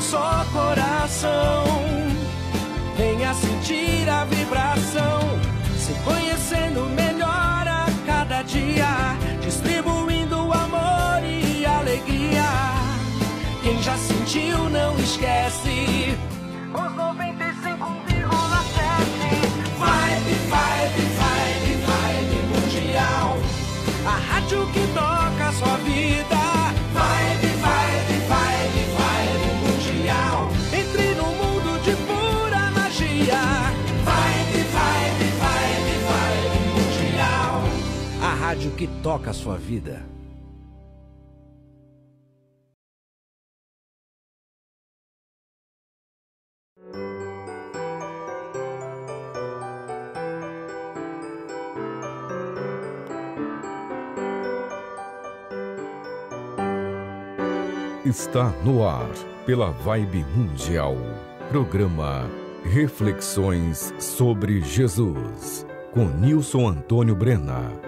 só coração. Venha sentir a vibração, se conhecendo melhor a cada dia, distribuindo amor e alegria. Quem já sentiu não esquece. Os 95,7 Vibe, vibe, vibe, vibe mundial. A rádio que toca sua vida. rádio que toca a sua vida. Está no ar, pela Vibe Mundial. Programa Reflexões sobre Jesus, com Nilson Antônio Brena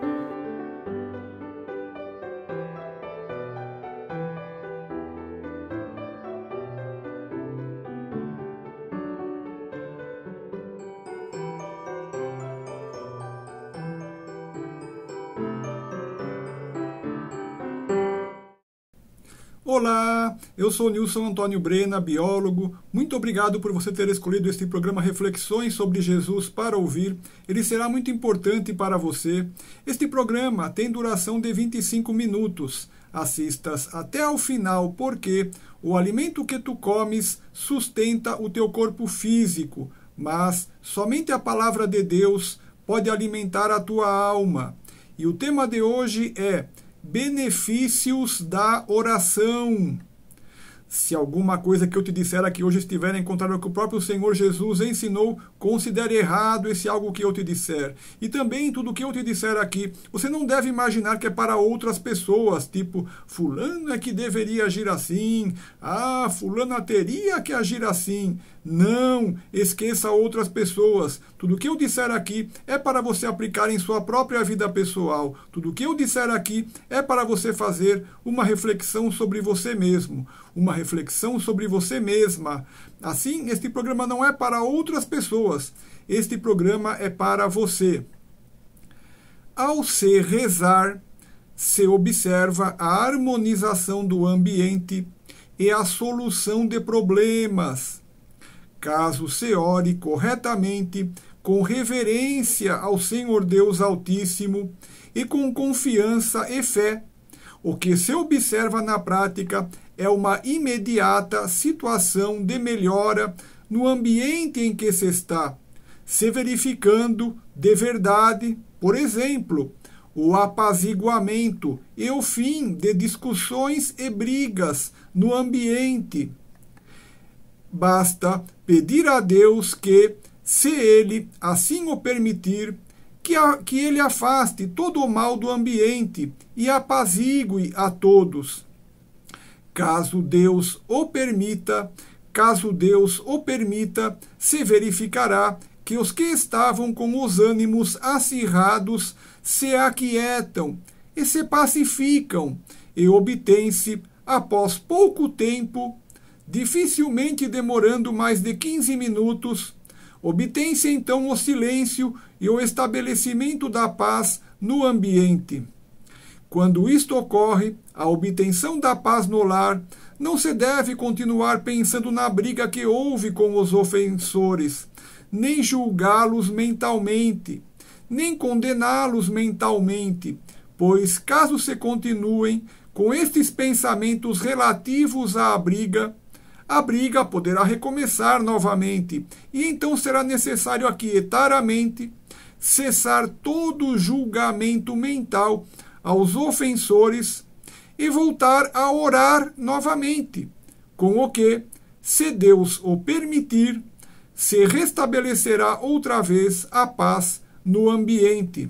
sou Nilson Antônio Brena, biólogo. Muito obrigado por você ter escolhido este programa Reflexões sobre Jesus para ouvir. Ele será muito importante para você. Este programa tem duração de 25 minutos. Assistas até ao final, porque o alimento que tu comes sustenta o teu corpo físico, mas somente a palavra de Deus pode alimentar a tua alma. E o tema de hoje é benefícios da oração. Se alguma coisa que eu te disser aqui hoje estiver em contrário ao que o próprio Senhor Jesus ensinou, considere errado esse algo que eu te disser. E também tudo o que eu te disser aqui, você não deve imaginar que é para outras pessoas, tipo, fulano é que deveria agir assim, ah, fulana teria que agir assim. Não esqueça outras pessoas. Tudo que eu disser aqui é para você aplicar em sua própria vida pessoal. Tudo que eu disser aqui é para você fazer uma reflexão sobre você mesmo, uma reflexão sobre você mesma. Assim, este programa não é para outras pessoas. Este programa é para você. Ao se rezar, se observa a harmonização do ambiente e a solução de problemas caso se ore corretamente, com reverência ao Senhor Deus Altíssimo e com confiança e fé. O que se observa na prática é uma imediata situação de melhora no ambiente em que se está, se verificando de verdade, por exemplo, o apaziguamento e o fim de discussões e brigas no ambiente. Basta pedir a Deus que, se Ele assim o permitir, que, a, que Ele afaste todo o mal do ambiente e apazigue a todos. Caso Deus o permita, caso Deus o permita, se verificará que os que estavam com os ânimos acirrados se aquietam e se pacificam, e obtém-se, após pouco tempo, dificilmente demorando mais de 15 minutos, obtém-se então o silêncio e o estabelecimento da paz no ambiente. Quando isto ocorre, a obtenção da paz no lar não se deve continuar pensando na briga que houve com os ofensores, nem julgá-los mentalmente, nem condená-los mentalmente, pois caso se continuem com estes pensamentos relativos à briga, a briga poderá recomeçar novamente, e então será necessário aquietar a mente, cessar todo julgamento mental aos ofensores e voltar a orar novamente, com o que, se Deus o permitir, se restabelecerá outra vez a paz no ambiente.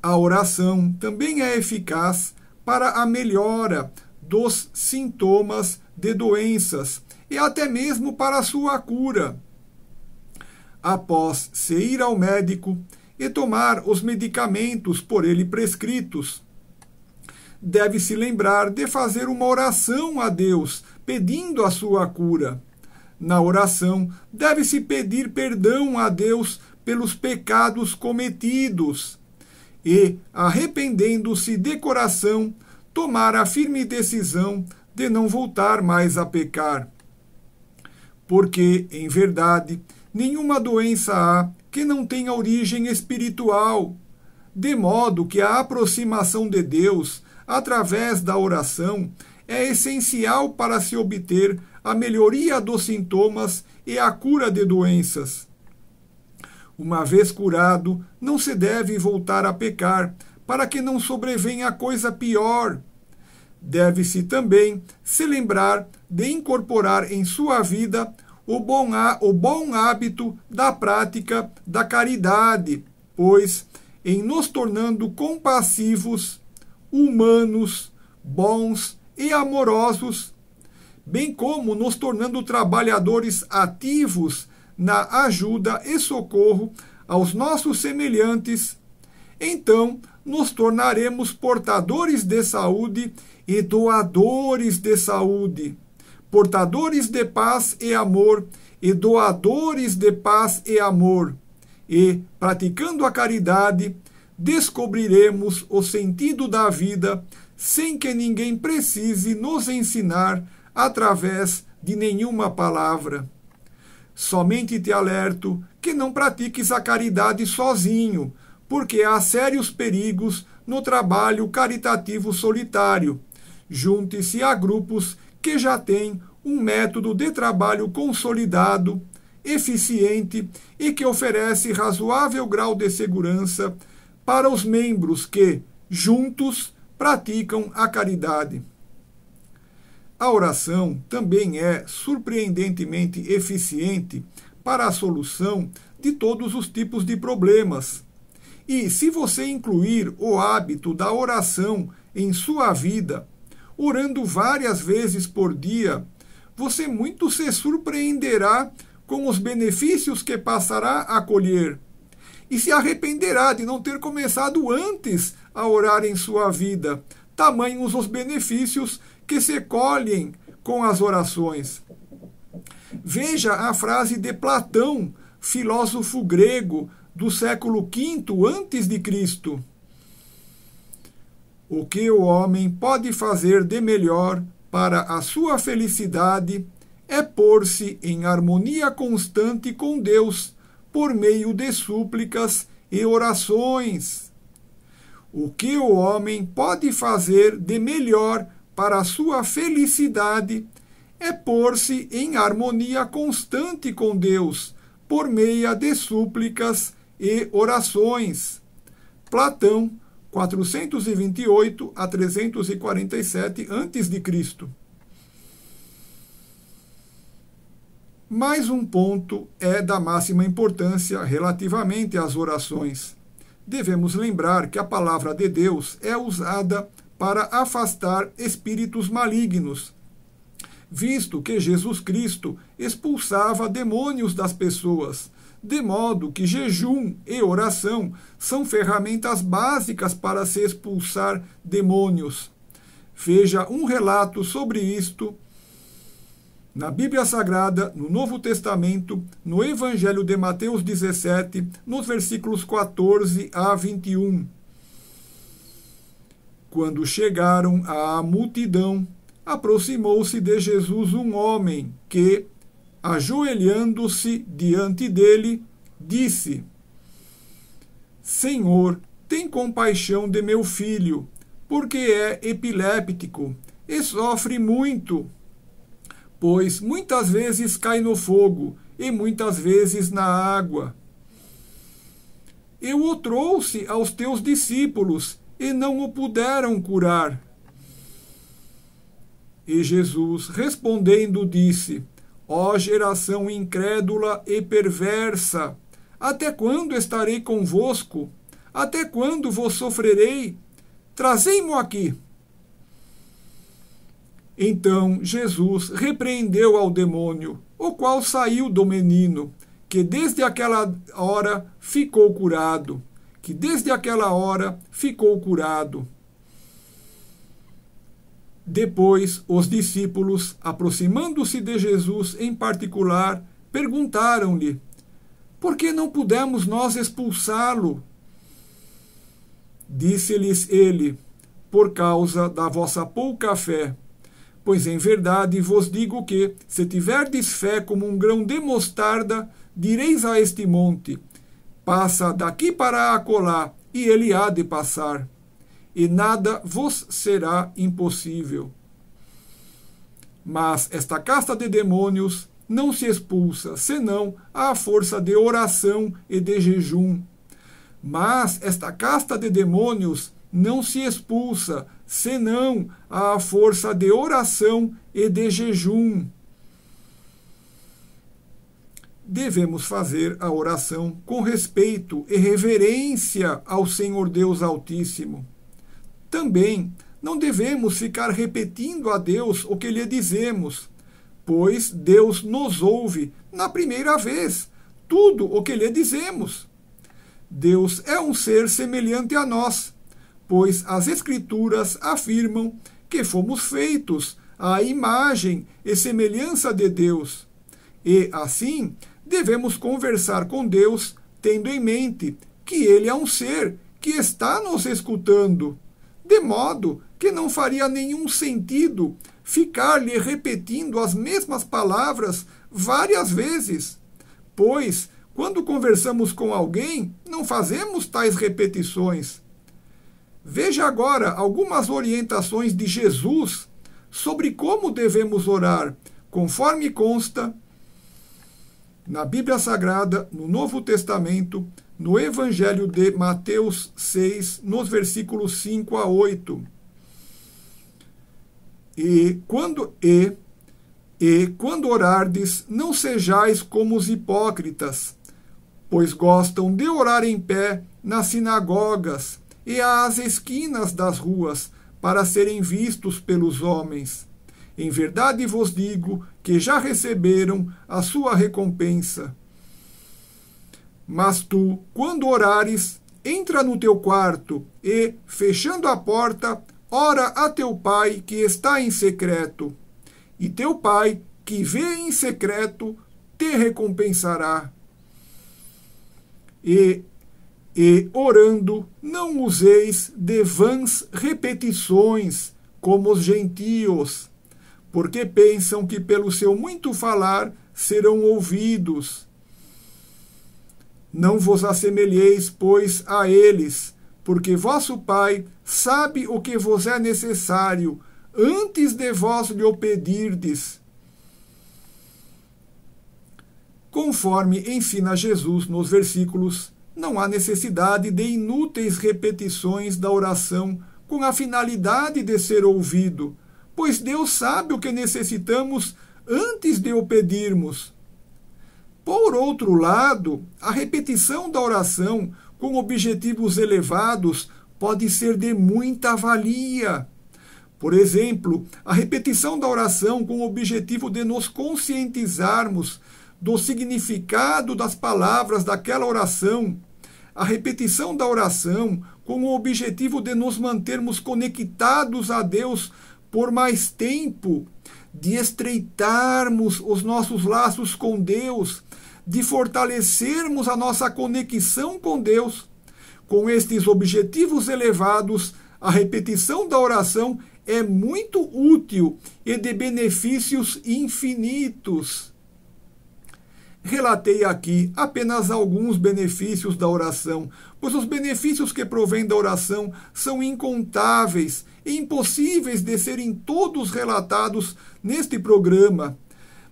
A oração também é eficaz para a melhora dos sintomas de doenças e até mesmo para sua cura. Após se ir ao médico e tomar os medicamentos por ele prescritos, deve-se lembrar de fazer uma oração a Deus, pedindo a sua cura. Na oração, deve-se pedir perdão a Deus pelos pecados cometidos e, arrependendo-se de coração, tomar a firme decisão de não voltar mais a pecar. Porque, em verdade, nenhuma doença há que não tenha origem espiritual, de modo que a aproximação de Deus através da oração é essencial para se obter a melhoria dos sintomas e a cura de doenças. Uma vez curado, não se deve voltar a pecar, para que não sobrevenha a coisa pior. Deve-se também se lembrar de incorporar em sua vida o bom, o bom hábito da prática da caridade, pois, em nos tornando compassivos, humanos, bons e amorosos, bem como nos tornando trabalhadores ativos na ajuda e socorro aos nossos semelhantes, então nos tornaremos portadores de saúde e doadores de saúde, portadores de paz e amor e doadores de paz e amor. E, praticando a caridade, descobriremos o sentido da vida sem que ninguém precise nos ensinar através de nenhuma palavra. Somente te alerto que não pratiques a caridade sozinho, porque há sérios perigos no trabalho caritativo solitário. Junte-se a grupos que já têm um método de trabalho consolidado, eficiente e que oferece razoável grau de segurança para os membros que, juntos, praticam a caridade. A oração também é surpreendentemente eficiente para a solução de todos os tipos de problemas e se você incluir o hábito da oração em sua vida, orando várias vezes por dia, você muito se surpreenderá com os benefícios que passará a colher. E se arrependerá de não ter começado antes a orar em sua vida, tamanhos os benefícios que se colhem com as orações. Veja a frase de Platão, filósofo grego, do século V antes de Cristo. O que o homem pode fazer de melhor para a sua felicidade é pôr-se em harmonia constante com Deus por meio de súplicas e orações. O que o homem pode fazer de melhor para a sua felicidade é pôr-se em harmonia constante com Deus por meio de súplicas e orações. Platão, 428 a 347 a.C. Mais um ponto é da máxima importância relativamente às orações. Devemos lembrar que a palavra de Deus é usada para afastar espíritos malignos, visto que Jesus Cristo expulsava demônios das pessoas de modo que jejum e oração são ferramentas básicas para se expulsar demônios. Veja um relato sobre isto na Bíblia Sagrada, no Novo Testamento, no Evangelho de Mateus 17, nos versículos 14 a 21. Quando chegaram à multidão, aproximou-se de Jesus um homem que, ajoelhando-se diante dele, disse: Senhor, tem compaixão de meu filho, porque é epiléptico e sofre muito, pois muitas vezes cai no fogo e muitas vezes na água. Eu o trouxe aos teus discípulos e não o puderam curar. E Jesus, respondendo, disse: Ó geração incrédula e perversa, até quando estarei convosco? Até quando vos sofrerei? Trazei-mo aqui. Então Jesus repreendeu ao demônio, o qual saiu do menino, que desde aquela hora ficou curado, que desde aquela hora ficou curado. Depois, os discípulos, aproximando-se de Jesus em particular, perguntaram-lhe: Por que não pudemos nós expulsá-lo? Disse-lhes ele: Por causa da vossa pouca fé. Pois em verdade vos digo que, se tiverdes fé como um grão de mostarda, direis a este monte: Passa daqui para acolá, e ele há de passar e nada vos será impossível. Mas esta casta de demônios não se expulsa, senão à força de oração e de jejum. Mas esta casta de demônios não se expulsa, senão à força de oração e de jejum. Devemos fazer a oração com respeito e reverência ao Senhor Deus Altíssimo. Também não devemos ficar repetindo a Deus o que lhe dizemos, pois Deus nos ouve na primeira vez tudo o que lhe dizemos. Deus é um ser semelhante a nós, pois as Escrituras afirmam que fomos feitos à imagem e semelhança de Deus. E, assim, devemos conversar com Deus tendo em mente que Ele é um ser que está nos escutando de modo que não faria nenhum sentido ficar-lhe repetindo as mesmas palavras várias vezes, pois, quando conversamos com alguém, não fazemos tais repetições. Veja agora algumas orientações de Jesus sobre como devemos orar, conforme consta na Bíblia Sagrada, no Novo Testamento, no Evangelho de Mateus 6, nos versículos 5 a 8. E quando e e quando orardes, não sejais como os hipócritas, pois gostam de orar em pé nas sinagogas e às esquinas das ruas, para serem vistos pelos homens. Em verdade vos digo que já receberam a sua recompensa. Mas tu, quando orares, entra no teu quarto e, fechando a porta, ora a teu pai que está em secreto. E teu pai, que vê em secreto, te recompensará. E, e orando, não useis de vãs repetições, como os gentios, porque pensam que pelo seu muito falar serão ouvidos. Não vos assemelheis, pois, a eles, porque vosso Pai sabe o que vos é necessário antes de vós lhe o pedirdes. Conforme ensina Jesus nos versículos, não há necessidade de inúteis repetições da oração com a finalidade de ser ouvido, pois Deus sabe o que necessitamos antes de o pedirmos. Por outro lado, a repetição da oração com objetivos elevados pode ser de muita valia. Por exemplo, a repetição da oração com o objetivo de nos conscientizarmos do significado das palavras daquela oração, a repetição da oração com o objetivo de nos mantermos conectados a Deus por mais tempo de estreitarmos os nossos laços com Deus, de fortalecermos a nossa conexão com Deus. Com estes objetivos elevados, a repetição da oração é muito útil e de benefícios infinitos. Relatei aqui apenas alguns benefícios da oração, pois os benefícios que provém da oração são incontáveis impossíveis de serem todos relatados neste programa,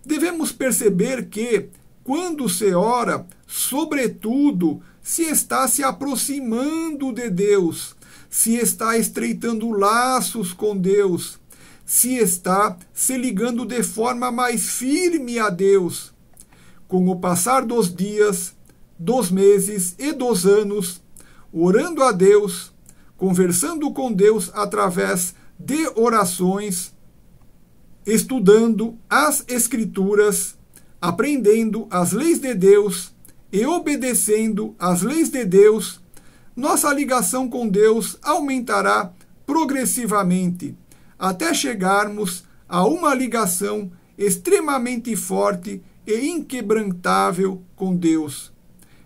devemos perceber que, quando se ora, sobretudo, se está se aproximando de Deus, se está estreitando laços com Deus, se está se ligando de forma mais firme a Deus. Com o passar dos dias, dos meses e dos anos, orando a Deus, conversando com Deus através de orações, estudando as Escrituras, aprendendo as leis de Deus e obedecendo as leis de Deus, nossa ligação com Deus aumentará progressivamente até chegarmos a uma ligação extremamente forte e inquebrantável com Deus.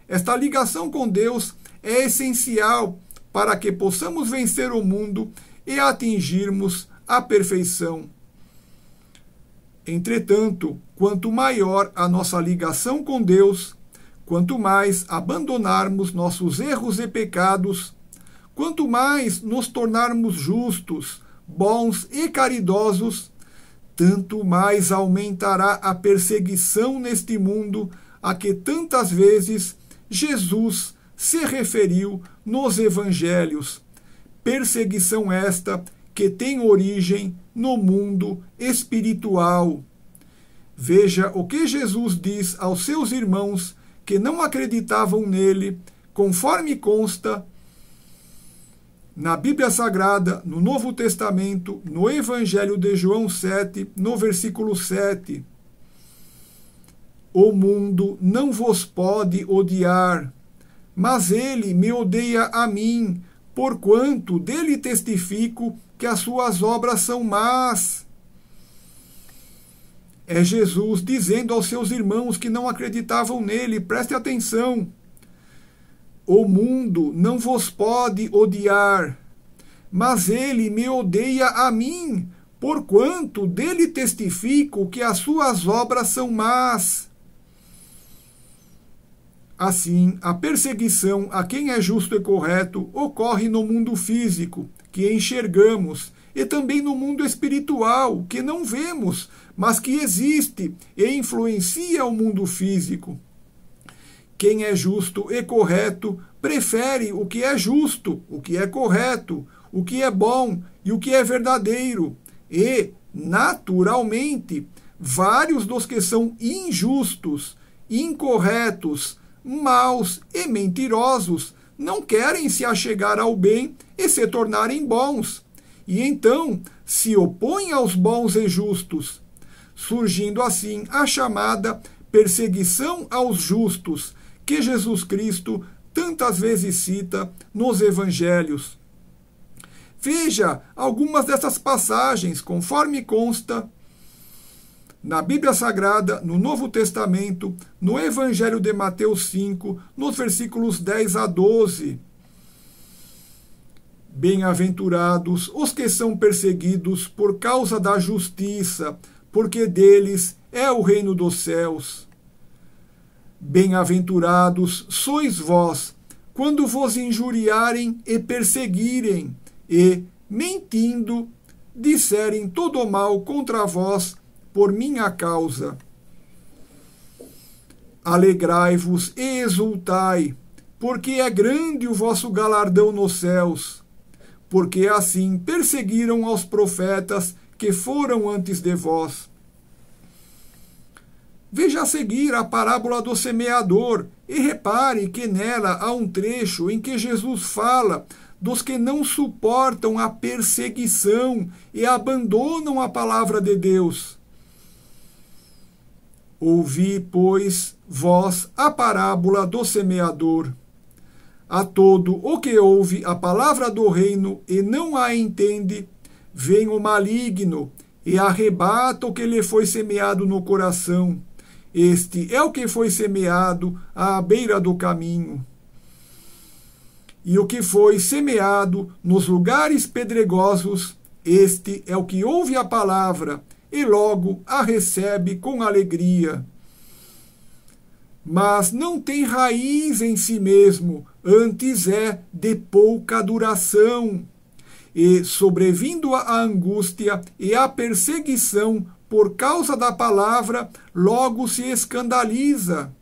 Esta ligação com Deus é essencial para que possamos vencer o mundo e atingirmos a perfeição. Entretanto, quanto maior a nossa ligação com Deus, quanto mais abandonarmos nossos erros e pecados, quanto mais nos tornarmos justos, bons e caridosos, tanto mais aumentará a perseguição neste mundo a que tantas vezes Jesus se referiu nos evangelhos. Perseguição esta que tem origem no mundo espiritual. Veja o que Jesus diz aos seus irmãos que não acreditavam nele, conforme consta na Bíblia Sagrada, no Novo Testamento, no Evangelho de João 7, no versículo 7. O mundo não vos pode odiar, mas ele me odeia a mim, porquanto dele testifico que as suas obras são más. É Jesus dizendo aos seus irmãos que não acreditavam nele: preste atenção. O mundo não vos pode odiar, mas ele me odeia a mim, porquanto dele testifico que as suas obras são más. Assim, a perseguição a quem é justo e correto ocorre no mundo físico, que enxergamos, e também no mundo espiritual, que não vemos, mas que existe e influencia o mundo físico. Quem é justo e correto prefere o que é justo, o que é correto, o que é bom e o que é verdadeiro. E, naturalmente, vários dos que são injustos, incorretos, maus e mentirosos não querem se achegar ao bem e se tornarem bons, e então se opõem aos bons e justos, surgindo assim a chamada perseguição aos justos, que Jesus Cristo tantas vezes cita nos evangelhos. Veja algumas dessas passagens, conforme consta na Bíblia Sagrada, no Novo Testamento, no Evangelho de Mateus 5, nos versículos 10 a 12. Bem-aventurados os que são perseguidos por causa da justiça, porque deles é o reino dos céus. Bem-aventurados sois vós, quando vos injuriarem e perseguirem, e, mentindo, disserem todo mal contra vós por minha causa. Alegrai-vos e exultai, porque é grande o vosso galardão nos céus, porque assim perseguiram aos profetas que foram antes de vós. Veja a seguir a parábola do semeador e repare que nela há um trecho em que Jesus fala dos que não suportam a perseguição e abandonam a palavra de Deus. Ouvi, pois, vós a parábola do semeador. A todo o que ouve a palavra do reino e não a entende, vem o maligno e arrebata o que lhe foi semeado no coração. Este é o que foi semeado à beira do caminho. E o que foi semeado nos lugares pedregosos, este é o que ouve a palavra e logo a recebe com alegria. Mas não tem raiz em si mesmo, antes é de pouca duração. E, sobrevindo a angústia e a perseguição por causa da palavra, logo se escandaliza.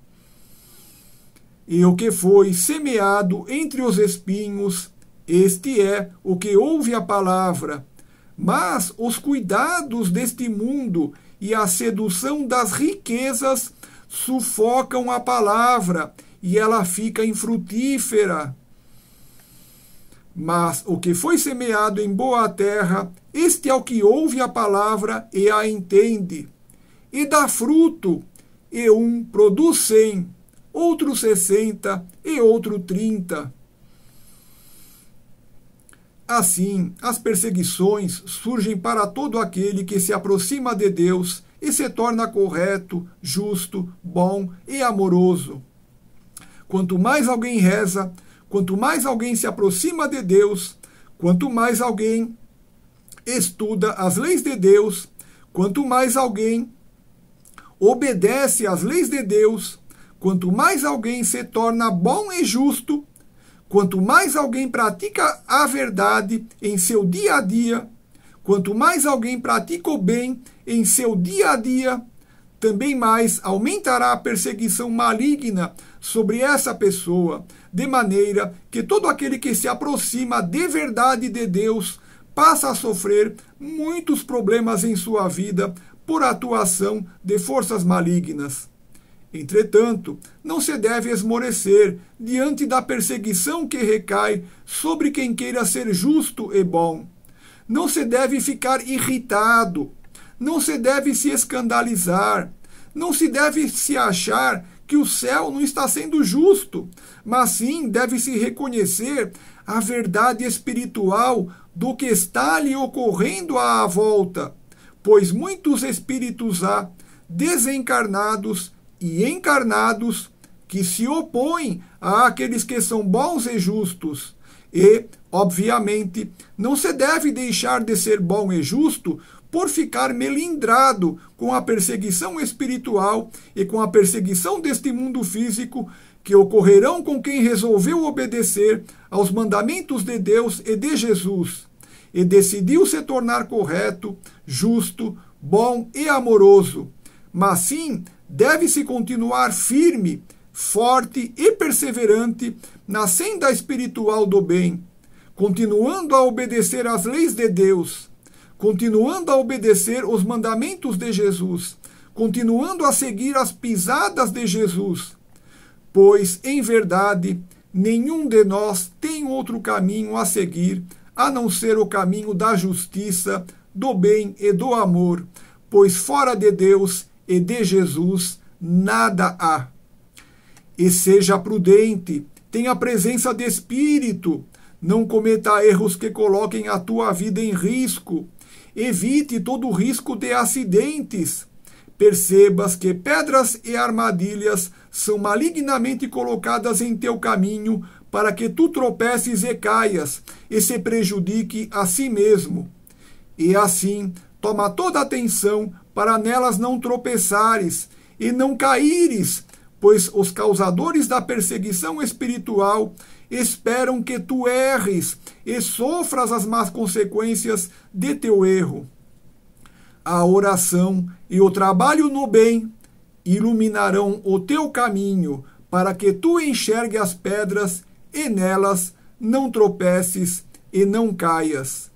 E o que foi semeado entre os espinhos, este é o que ouve a palavra mas os cuidados deste mundo e a sedução das riquezas sufocam a palavra e ela fica infrutífera. Mas o que foi semeado em boa terra, este é o que ouve a palavra e a entende. E dá fruto, e um produz cem, outro sessenta, e outro trinta. Assim, as perseguições surgem para todo aquele que se aproxima de Deus e se torna correto, justo, bom e amoroso. Quanto mais alguém reza, quanto mais alguém se aproxima de Deus, quanto mais alguém estuda as leis de Deus, quanto mais alguém obedece às leis de Deus, quanto mais alguém se torna bom e justo, Quanto mais alguém pratica a verdade em seu dia a dia, quanto mais alguém pratica o bem em seu dia a dia, também mais aumentará a perseguição maligna sobre essa pessoa, de maneira que todo aquele que se aproxima de verdade de Deus passa a sofrer muitos problemas em sua vida por atuação de forças malignas. Entretanto, não se deve esmorecer diante da perseguição que recai sobre quem queira ser justo e bom. Não se deve ficar irritado, não se deve se escandalizar, não se deve se achar que o céu não está sendo justo, mas sim deve-se reconhecer a verdade espiritual do que está lhe ocorrendo à volta, pois muitos espíritos há desencarnados e encarnados que se opõem àqueles que são bons e justos. E, obviamente, não se deve deixar de ser bom e justo por ficar melindrado com a perseguição espiritual e com a perseguição deste mundo físico que ocorrerão com quem resolveu obedecer aos mandamentos de Deus e de Jesus e decidiu se tornar correto, justo, bom e amoroso, mas sim deve-se continuar firme, forte e perseverante na senda espiritual do bem, continuando a obedecer às leis de Deus, continuando a obedecer os mandamentos de Jesus, continuando a seguir as pisadas de Jesus. Pois, em verdade, nenhum de nós tem outro caminho a seguir a não ser o caminho da justiça, do bem e do amor, pois fora de Deus e de Jesus nada há. E seja prudente, tenha presença de espírito, não cometa erros que coloquem a tua vida em risco. Evite todo o risco de acidentes. Percebas que pedras e armadilhas são malignamente colocadas em teu caminho para que tu tropeces e caias e se prejudique a si mesmo. E assim, toma toda atenção para nelas não tropeçares e não caíres, pois os causadores da perseguição espiritual esperam que tu erres e sofras as más consequências de teu erro. A oração e o trabalho no bem iluminarão o teu caminho, para que tu enxergue as pedras e nelas não tropeces e não caias.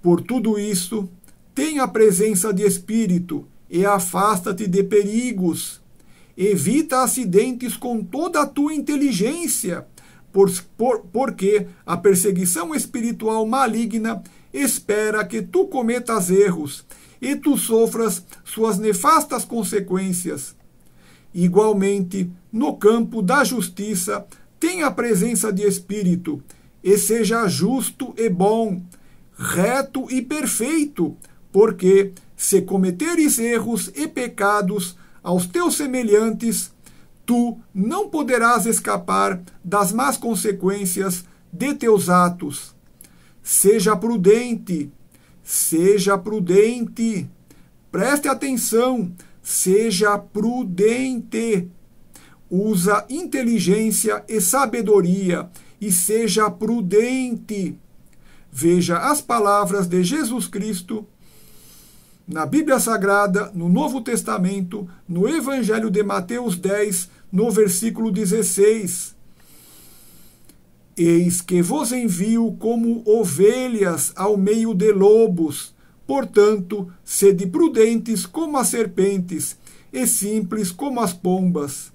Por tudo isto, tem a presença de espírito e afasta-te de perigos. Evita acidentes com toda a tua inteligência, por, por, porque a perseguição espiritual maligna espera que tu cometas erros e tu sofras suas nefastas consequências. Igualmente, no campo da justiça, tenha a presença de espírito, e seja justo e bom, reto e perfeito, porque se cometeres erros e pecados aos teus semelhantes, tu não poderás escapar das más consequências de teus atos. Seja prudente, seja prudente. Preste atenção, seja prudente. Usa inteligência e sabedoria e seja prudente. Veja as palavras de Jesus Cristo na Bíblia Sagrada, no Novo Testamento, no Evangelho de Mateus 10, no versículo 16. Eis que vos envio como ovelhas ao meio de lobos. Portanto, sede prudentes como as serpentes e simples como as pombas.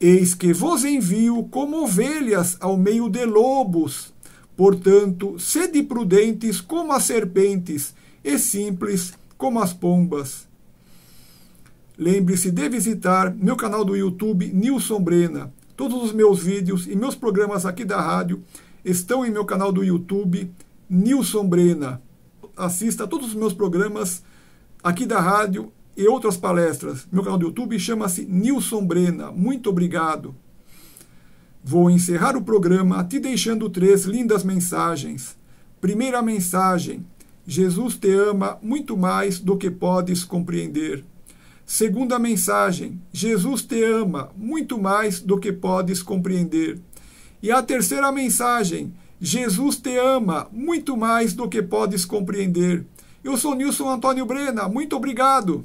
Eis que vos envio como ovelhas ao meio de lobos. Portanto, sede prudentes como as serpentes e simples como as pombas. Lembre-se de visitar meu canal do YouTube Nilson Brena. Todos os meus vídeos e meus programas aqui da rádio estão em meu canal do YouTube Nilson Brena. Assista a todos os meus programas aqui da rádio e outras palestras. Meu canal do YouTube chama-se Nilson Brena. Muito obrigado. Vou encerrar o programa te deixando três lindas mensagens. Primeira mensagem: Jesus te ama muito mais do que podes compreender. Segunda mensagem: Jesus te ama muito mais do que podes compreender. E a terceira mensagem: Jesus te ama muito mais do que podes compreender. Eu sou Nilson Antônio Brena, muito obrigado.